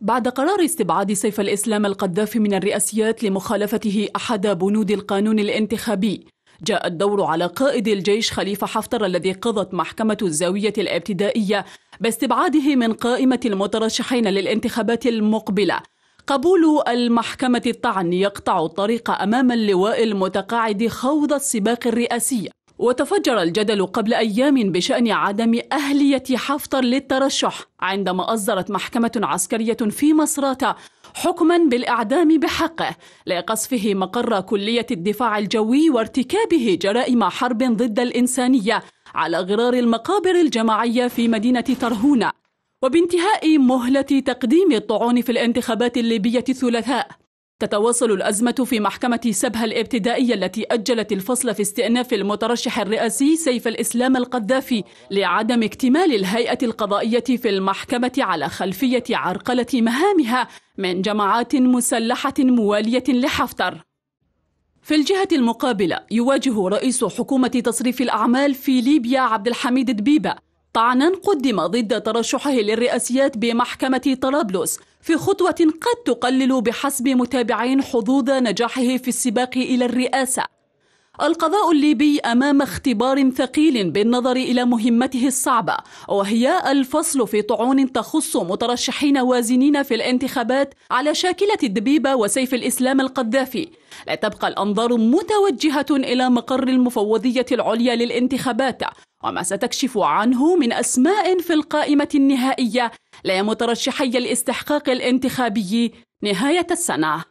بعد قرار استبعاد سيف الإسلام القذافي من الرئاسيات لمخالفته أحد بنود القانون الانتخابي جاء الدور على قائد الجيش خليفة حفتر الذي قضت محكمة الزاوية الابتدائية باستبعاده من قائمة المترشحين للانتخابات المقبلة قبول المحكمة الطعن يقطع الطريق أمام اللواء المتقاعد خوض السباق الرئاسي وتفجر الجدل قبل أيام بشأن عدم أهلية حفتر للترشح عندما أصدرت محكمة عسكرية في مصراتة حكما بالإعدام بحقه لقصفه مقر كلية الدفاع الجوي وارتكابه جرائم حرب ضد الإنسانية على غرار المقابر الجماعية في مدينة ترهونة وبانتهاء مهلة تقديم الطعون في الانتخابات الليبية الثلاثاء تتواصل الأزمة في محكمة سبها الابتدائية التي أجلت الفصل في استئناف المترشح الرئاسي سيف الإسلام القذافي لعدم اكتمال الهيئة القضائية في المحكمة على خلفية عرقلة مهامها من جماعات مسلحة موالية لحفتر في الجهة المقابلة يواجه رئيس حكومة تصريف الأعمال في ليبيا عبد الحميد دبيبة طعنا قدم ضد ترشحه للرئاسيات بمحكمة طرابلس في خطوة قد تقلل بحسب متابعين حظوظ نجاحه في السباق إلى الرئاسة. القضاء الليبي أمام اختبار ثقيل بالنظر إلى مهمته الصعبة وهي الفصل في طعون تخص مترشحين وازنين في الانتخابات على شاكلة الدبيبة وسيف الإسلام القذافي لا تبقى الأنظار متوجهة إلى مقر المفوضية العليا للانتخابات وما ستكشف عنه من أسماء في القائمة النهائية لمترشحي الاستحقاق الانتخابي نهاية السنة